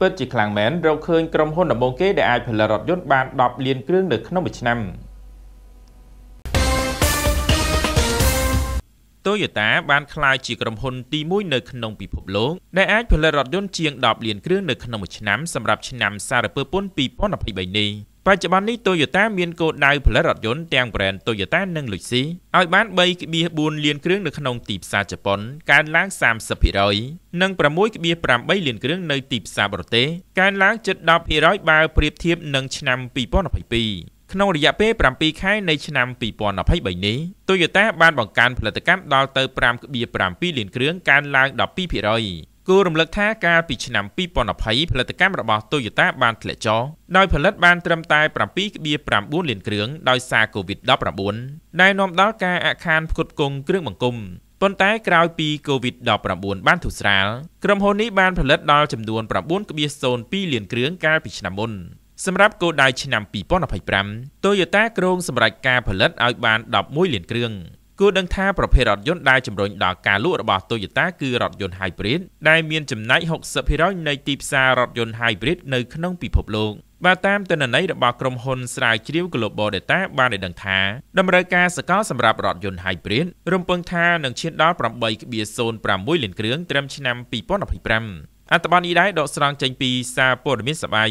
ពិតជាខ្លាំងមែនរកឃើញក្រុមហ៊ុនដំបូងគេដែលអាចផលិតរថយន្តបាន10លានគ្រឿងនៅក្នុងមួយឆ្នាំ។ Toyota បានក្លាយជាក្រុមហ៊ុនទី1នៅក្នុងពិភពលោកដែលអាចផលិតរថយន្តជាង10លានគ្រឿងនៅក្នុងមួយឆ្នាំសម្រាប់ឆ្នាំសារពើពន្ធ2023នេះបច្ចុប្បន្ននេះ Toyota មានគោលដៅផលិតរថយន្តទាំង brand Toyota និង Lexus ឲ្យបាន3.4លានគ្រឿងនៅក្នុងទីផ្សារជប៉ុនកើនឡើង30%និង6.8លានគ្រឿងនៅទីផ្សារបរទេសកើនឡើងជិត10%បើប្រៀបធៀបនឹងឆ្នាំ2022ក្នុងរយៈពេល7ខែនៃឆ្នាំ2023នេះ Toyota បានបង្កើនផលិតកម្មដល់ទៅ5.7លានគ្រឿងកើនឡើង12%គួររំលឹកថាកាលពីឆ្នាំ2020ផលិតកម្មរបស់ Toyota បានធ្លាក់ចុះដោយផលិតបានត្រឹមតែ7.9លានគ្រឿងដោយសារ COVID-19 ដែលនាំដល់ការអាក់ខានផ្គត់ផ្គង់គ្រឿងបង្គុំប៉ុន្តែក្រោយពី COVID-19 បានធូរស្រាលក្រុមហ៊ុននេះបានផលិតដល់ចំនួន9.02លានគ្រឿងកាលពីឆ្នាំមុនសម្រាប់គោលដៅឆ្នាំ2025 Toyota គ្រោងសម្រេចការផលិតឲ្យបាន11លានគ្រឿងគួរដឹងថាប្រភេទរថយន្តដែលជំរុញដល់ការលក់របស់ Toyota គឺរថយន្ត Hybrid ដែលមានចំណែក60%នៃទីផ្សាររថយន្ត Hybrid នៅក្នុងពិភពលោកបាទតាមទិន្នន័យរបស់ក្រុមហ៊ុនស្រាវជ្រាវ Global Data បានឲ្យដឹងថា តម្រូវការសកលសម្រាប់រថយន្ត Hybrid រំពឹងថានឹងឈានដល់8.06លានគ្រឿងត្រឹមឆ្នាំ2025អត្ថបទនេះដែរដកស្រង់ចេញពីសារព័ត៌មានសបាយ